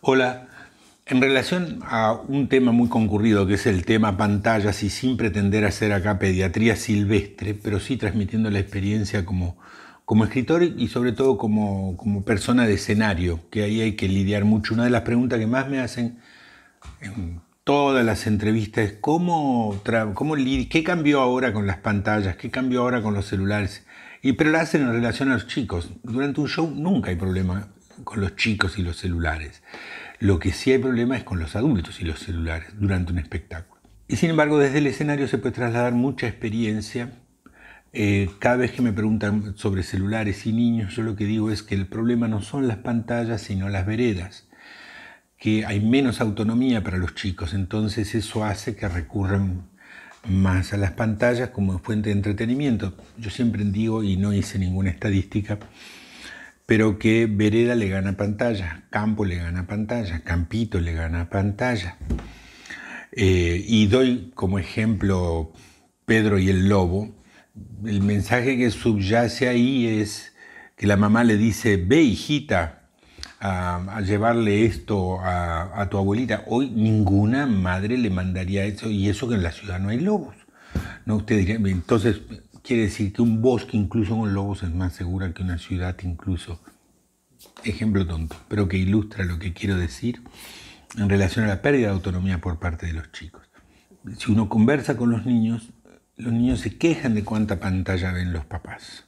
Hola. En relación a un tema muy concurrido, que es el tema pantallas, y sin pretender hacer acá pediatría silvestre, pero sí transmitiendo la experiencia como, como escritor y sobre todo como, persona de escenario, que ahí hay que lidiar mucho. Una de las preguntas que más me hacen en todas las entrevistas es ¿cómo, cómo qué cambió ahora con las pantallas, qué cambió ahora con los celulares. Y, pero lo hacen en relación a los chicos. Durante un show nunca hay problema con los chicos y los celulares. Lo que sí hay problema es con los adultos y los celulares durante un espectáculo. Y sin embargo, desde el escenario se puede trasladar mucha experiencia. Eh, cada vez que me preguntan sobre celulares y niños, yo lo que digo es que el problema no son las pantallas, sino las veredas que hay menos autonomía para los chicos, entonces eso hace que recurran más a las pantallas como fuente de entretenimiento. Yo siempre digo, y no hice ninguna estadística, pero que Vereda le gana pantalla, Campo le gana pantalla, Campito le gana pantalla. Eh, y doy como ejemplo Pedro y el Lobo. El mensaje que subyace ahí es que la mamá le dice, ve hijita a, llevarle esto a, a tu abuelita. Hoy ninguna madre le mandaría eso y eso que en la ciudad no hay lobos. No, usted diría, entonces Quiere decir que un bosque incluso con lobos es más segura que una ciudad incluso. Ejemplo tonto, pero que ilustra lo que quiero decir en relación a la pérdida de autonomía por parte de los chicos. Si uno conversa con los niños, los niños se quejan de cuánta pantalla ven los papás.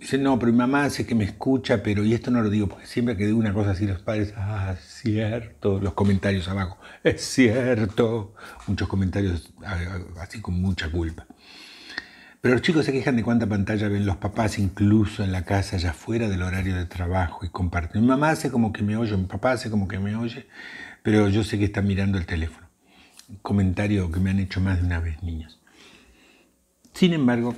Dicen, no, pero mi mamá hace que me escucha, pero, y esto no lo digo, porque siempre que digo una cosa así, los padres, ah, cierto, los comentarios abajo, es cierto, muchos comentarios así con mucha culpa. Pero los chicos se quejan de cuánta pantalla ven los papás, incluso en la casa, ya fuera del horario de trabajo, y comparten. Mi mamá hace como que me oye, mi papá hace como que me oye, pero yo sé que está mirando el teléfono. comentario que me han hecho más de una vez, niños. Sin embargo,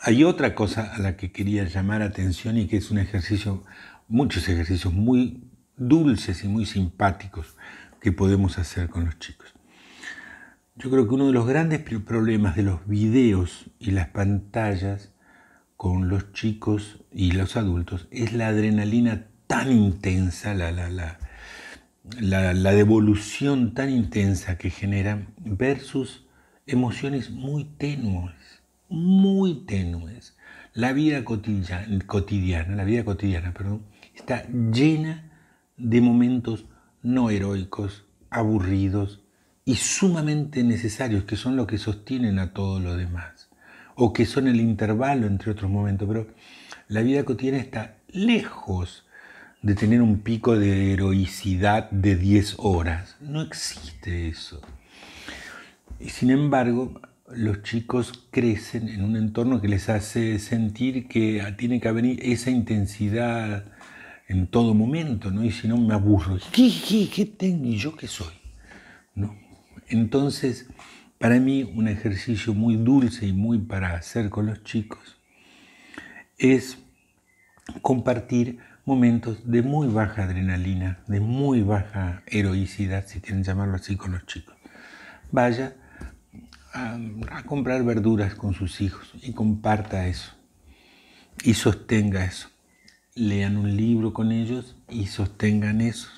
hay otra cosa a la que quería llamar atención y que es un ejercicio, muchos ejercicios muy dulces y muy simpáticos que podemos hacer con los chicos. Yo creo que uno de los grandes problemas de los videos y las pantallas con los chicos y los adultos es la adrenalina tan intensa, la, devolución tan intensa que generan versus emociones muy tenues, muy tenues. La vida cotidiana, cotidiana la vida cotidiana, perdón, está llena de momentos no heroicos, aburridos, y sumamente necesarios, que son los que sostienen a todo lo demás, o que son el intervalo entre otros momentos, pero la vida cotidiana está lejos de tener un pico de heroicidad de 10 horas. No existe eso. Y sin embargo, los chicos crecen en un entorno que les hace sentir que tiene que venir esa intensidad en todo momento, ¿no? Y si no, me aburro. ¿Qué, tengo? ¿Y yo qué soy? ¿No? Entonces, para mí un ejercicio muy dulce y muy para hacer con los chicos es compartir momentos de muy baja adrenalina, de muy baja heroicidad, si quieren llamarlo así, con los chicos. Vaya a, comprar verduras con sus hijos y comparta eso y sostenga eso. Lean un libro con ellos y sostengan eso.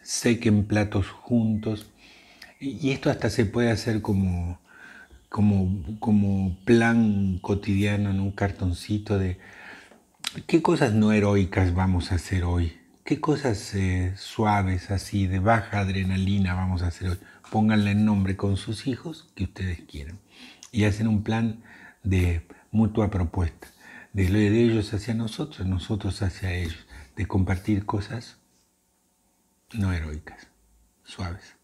Sequen platos juntos y esto hasta se puede hacer como, como, plan cotidiano en un cartoncito de qué cosas no heroicas vamos a hacer hoy, qué cosas eh, suaves, así, de baja adrenalina vamos a hacer hoy. Pónganle el nombre con sus hijos que ustedes quieran. Y hacen un plan de mutua propuesta, de ellos hacia nosotros, nosotros hacia ellos, de compartir cosas no heroicas, suaves.